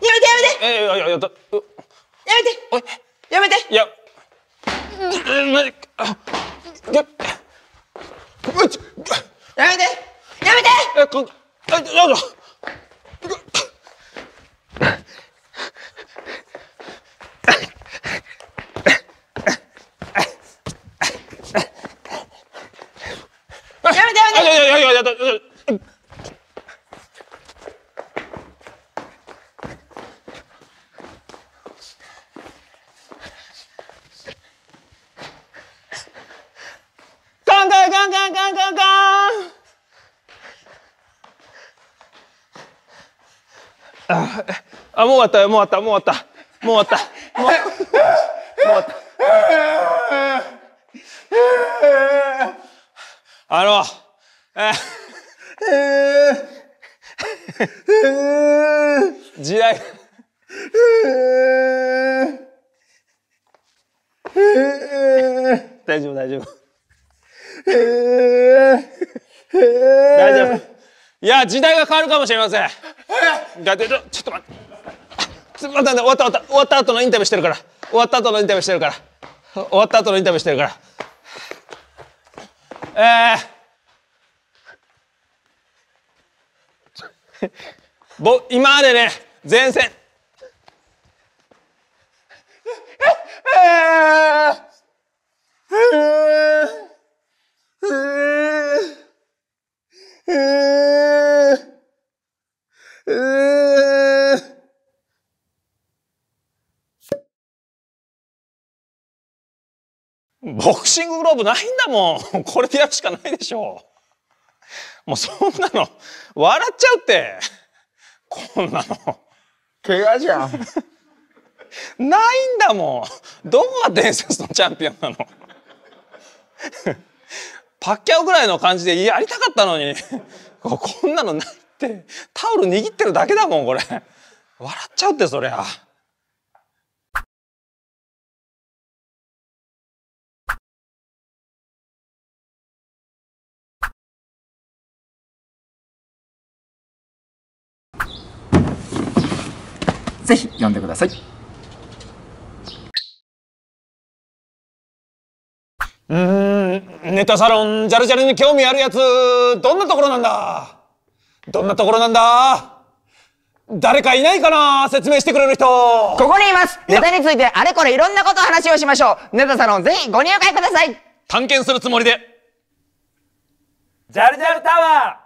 やめてやめてえいやいやだやめておいやめていやえなあややめてやめてえこあやうガガガガああもう終わったもう終わったもう終わったもう終わったもう終わったあのえー、時代大丈夫大丈夫へえ。へえ。大丈夫。いや、時代が変わるかもしれません。だって、ちょっと待って。ちょっと待って、終わった終わった。終わった後のインタビューしてるから。終わった後のインタビューしてるから。終わった後のインタビューしてるから。えー。ぼ今までね前線ボクシンググローブないんだもん。これでやるしかないでしょう。もうそんなの、笑っちゃうって。こんなの。怪我じゃん。ないんだもん。どこが伝説のチャンピオンなの。パッキャオぐらいの感じでやりたかったのに。こんなのないって。タオル握ってるだけだもん、これ。笑っちゃうって、そりゃ。ぜひ読んでください。うんネタサロンジャルジャルに興味あるやつどんなところなんだどんなところなんだ誰かいないかな説明してくれる人ここにいますネタについてあれこれいろんなこと話をしましょうネタサロンぜひご入会ください探検するつもりでジャルジャルタワー